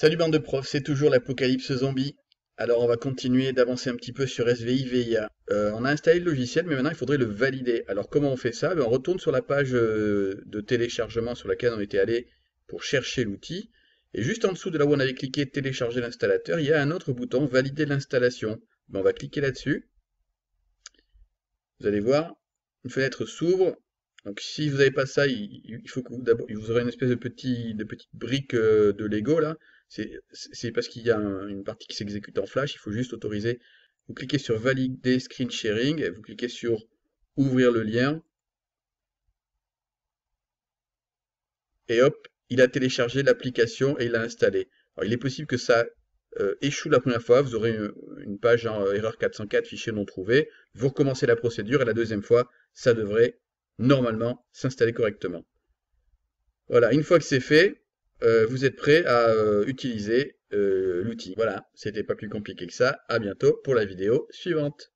Salut bande de profs, c'est toujours l'apocalypse zombie. Alors on va continuer d'avancer un petit peu sur SVI VIA. Euh, on a installé le logiciel mais maintenant il faudrait le valider. Alors comment on fait ça ben, On retourne sur la page euh, de téléchargement sur laquelle on était allé pour chercher l'outil. Et juste en dessous de là où on avait cliqué télécharger l'installateur, il y a un autre bouton valider l'installation. Ben, on va cliquer là-dessus. Vous allez voir, une fenêtre s'ouvre. Donc si vous n'avez pas ça, il, faut que vous, d'abord, vous aurez une espèce de, de petite brique euh, de Lego là c'est parce qu'il y a une partie qui s'exécute en flash, il faut juste autoriser. Vous cliquez sur valider screen sharing, vous cliquez sur ouvrir le lien. Et hop, il a téléchargé l'application et il l'a installée. Alors il est possible que ça euh, échoue la première fois, vous aurez une, page en erreur 404, fichier non trouvé, vous recommencez la procédure et la deuxième fois, ça devrait normalement s'installer correctement. Voilà, une fois que c'est fait, euh, vous êtes prêt à euh, utiliser euh, l'outil. Voilà, c'était pas plus compliqué que ça. À bientôt pour la vidéo suivante.